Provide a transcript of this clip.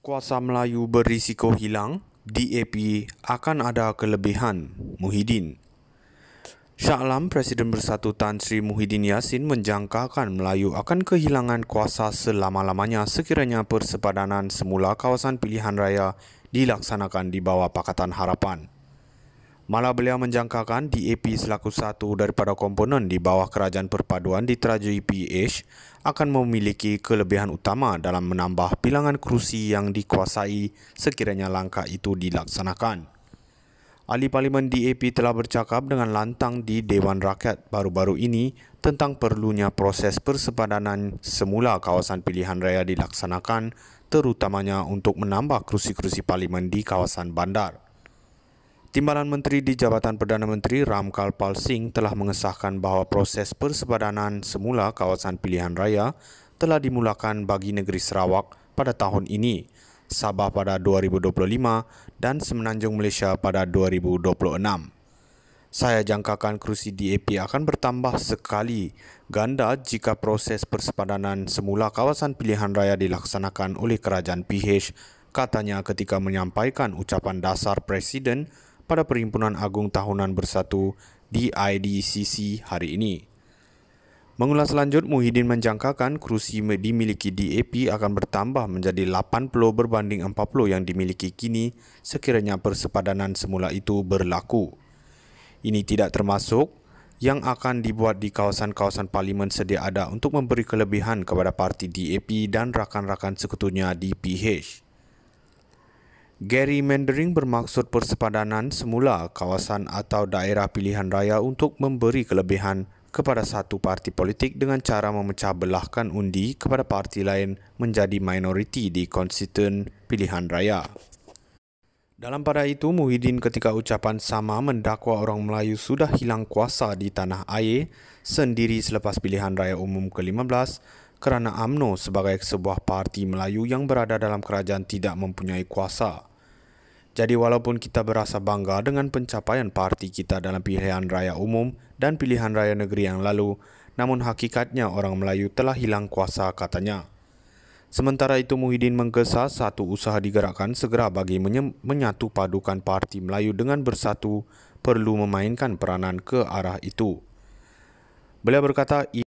Kuasa Melayu berisiko hilang, DAP akan ada kelebihan, Muhyiddin. Syah Presiden Bersatu Tan Sri Muhyiddin Yassin menjangkakan Melayu akan kehilangan kuasa selama-lamanya sekiranya persepadanan semula kawasan pilihan raya dilaksanakan di bawah Pakatan Harapan. Malah beliau menjangkakan DAP selaku satu daripada komponen di bawah kerajaan perpaduan di Teraju e PH akan memiliki kelebihan utama dalam menambah bilangan kerusi yang dikuasai sekiranya langkah itu dilaksanakan. Ahli Parlimen DAP telah bercakap dengan lantang di Dewan Rakyat baru-baru ini tentang perlunya proses persepadanan semula kawasan pilihan raya dilaksanakan terutamanya untuk menambah kerusi-kerusi parlimen di kawasan bandar. Timbalan Menteri di Jabatan Perdana Menteri Ramkal Pal Singh telah mengesahkan bahawa proses persepadanan semula kawasan pilihan raya telah dimulakan bagi negeri Sarawak pada tahun ini, Sabah pada 2025 dan Semenanjung Malaysia pada 2026. Saya jangkakan kerusi DAP akan bertambah sekali ganda jika proses persepadanan semula kawasan pilihan raya dilaksanakan oleh kerajaan PH, katanya ketika menyampaikan ucapan dasar Presiden pada Perhimpunan Agung Tahunan Bersatu di IDCC hari ini. Mengulas lanjut, Muhyiddin menjangkakan kerusi dimiliki DAP akan bertambah menjadi 80 berbanding 40 yang dimiliki kini sekiranya persepadanan semula itu berlaku. Ini tidak termasuk yang akan dibuat di kawasan-kawasan parlimen sedia ada untuk memberi kelebihan kepada parti DAP dan rakan-rakan sekutunya di PH. Gerrymandering bermaksud persepadanan semula kawasan atau daerah pilihan raya untuk memberi kelebihan kepada satu parti politik dengan cara memecah belahkan undi kepada parti lain menjadi minoriti di konstituen pilihan raya. Dalam pada itu, Muhyiddin ketika ucapan sama mendakwa orang Melayu sudah hilang kuasa di tanah air sendiri selepas pilihan raya umum ke-15 kerana AMNO sebagai sebuah parti Melayu yang berada dalam kerajaan tidak mempunyai kuasa. Jadi walaupun kita berasa bangga dengan pencapaian parti kita dalam pilihan raya umum dan pilihan raya negeri yang lalu, namun hakikatnya orang Melayu telah hilang kuasa katanya. Sementara itu Muhyiddin menggesa satu usaha digerakkan segera bagi menye- menyatu padukan parti Melayu dengan bersatu perlu memainkan peranan ke arah itu. Beliau berkata,